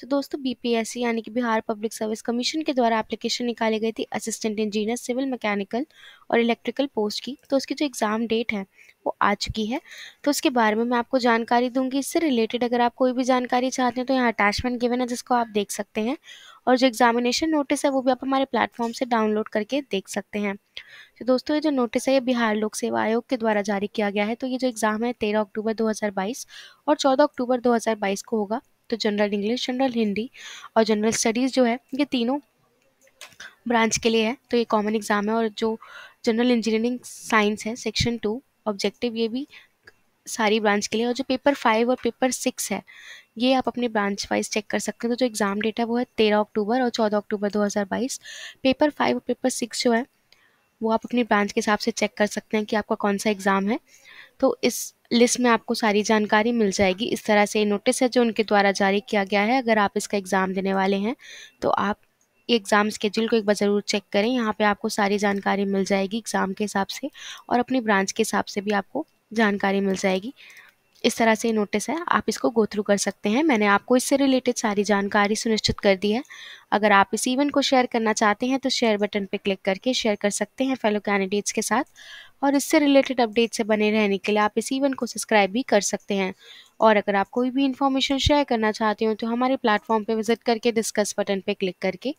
तो दोस्तों बीपीएससी यानी कि बिहार पब्लिक सर्विस कमीशन के द्वारा एप्लीकेशन निकाली गई थी असिस्टेंट इंजीनियर सिविल मैकेनिकल और इलेक्ट्रिकल पोस्ट की तो उसकी जो एग्ज़ाम डेट है वो आ चुकी है तो उसके बारे में मैं आपको जानकारी दूंगी इससे रिलेटेड अगर आप कोई भी जानकारी चाहते हैं तो यहाँ अटैचमेंट गिवन है जिसको आप देख सकते हैं और जो एग्जामिनेशन नोटिस है वो भी आप हमारे प्लेटफॉर्म से डाउनलोड करके देख सकते हैं तो दोस्तों ये जो नोटिस है ये बिहार लोक सेवा आयोग के द्वारा जारी किया गया है तो ये जो एग्ज़ाम है तेरह अक्टूबर दो और चौदह अक्टूबर दो को होगा तो जनरल इंग्लिश जनरल हिंदी और जनरल स्टडीज़ जो है ये तीनों ब्रांच के लिए है तो ये कॉमन एग्ज़ाम है और जो जनरल इंजीनियरिंग साइंस है सेक्शन टू ऑब्जेक्टिव ये भी सारी ब्रांच के लिए और जो पेपर फाइव और पेपर सिक्स है ये आप अपने ब्रांच वाइज चेक कर सकते हैं तो जो एग्ज़ाम डेट है वो है तेरह अक्टूबर और चौदह अक्टूबर दो हज़ार बाईस पेपर फाइव और पेपर सिक्स जो है वो आप अपनी ब्रांच के हिसाब से चेक कर सकते हैं कि आपका कौन सा एग्ज़ाम है तो इस लिस्ट में आपको सारी जानकारी मिल जाएगी इस तरह से ये नोटिस है जो उनके द्वारा जारी किया गया है अगर आप इसका एग्ज़ाम देने वाले हैं तो आप एग्ज़ाम स्केड्यूल को एक बार ज़रूर चेक करें यहाँ पे आपको सारी जानकारी मिल जाएगी एग्ज़ाम के हिसाब से और अपनी ब्रांच के हिसाब से भी आपको जानकारी मिल जाएगी इस तरह से नोटिस है आप इसको गो थ्रू कर सकते हैं मैंने आपको इससे रिलेटेड सारी जानकारी सुनिश्चित कर दी है अगर आप इस इवेंट को शेयर करना चाहते हैं तो शेयर बटन पर क्लिक करके शेयर कर सकते हैं फेलो कैंडिडेट्स के साथ और इससे रिलेटेड अपडेट से बने रहने के लिए आप इस इवेंट को सब्सक्राइब भी कर सकते हैं और अगर आप कोई भी इन्फॉर्मेशन शेयर करना चाहते हो तो हमारे प्लेटफॉर्म पे विजिट करके डिस्कस बटन पे क्लिक करके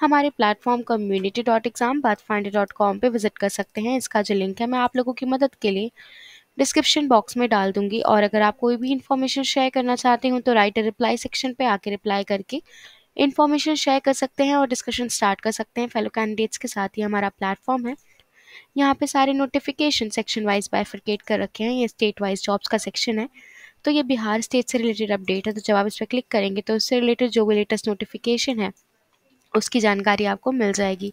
हमारे प्लेटफॉर्म कम्युनिटी डॉट एग्ज़ाम बात फाइंड डॉट कॉम पर विजिट कर सकते हैं इसका जो लिंक है मैं आप लोगों की मदद के लिए डिस्क्रिप्शन बॉक्स में डाल दूंगी और अगर आप कोई भी इन्फॉर्मेशन शेयर करना चाहते हो तो राइट रिप्लाई सेक्शन पे आके रिप्लाई करके इन्फॉर्मेशन शेयर कर सकते हैं और डिस्कशन स्टार्ट कर सकते हैं फेलो कैंडिडेट्स के साथ ही हमारा प्लेटफॉर्म है यहाँ पे सारे नोटिफिकेशन सेक्शन वाइज बाइफरकेट कर रखे हैं ये स्टेट वाइज जॉब्स का सेक्शन है तो ये बिहार स्टेट से रिलेटेड अपडेट है तो जब आप इस पर क्लिक करेंगे तो उससे रिलेटेड जो भी लेटेस्ट नोटिफिकेशन है उसकी जानकारी आपको मिल जाएगी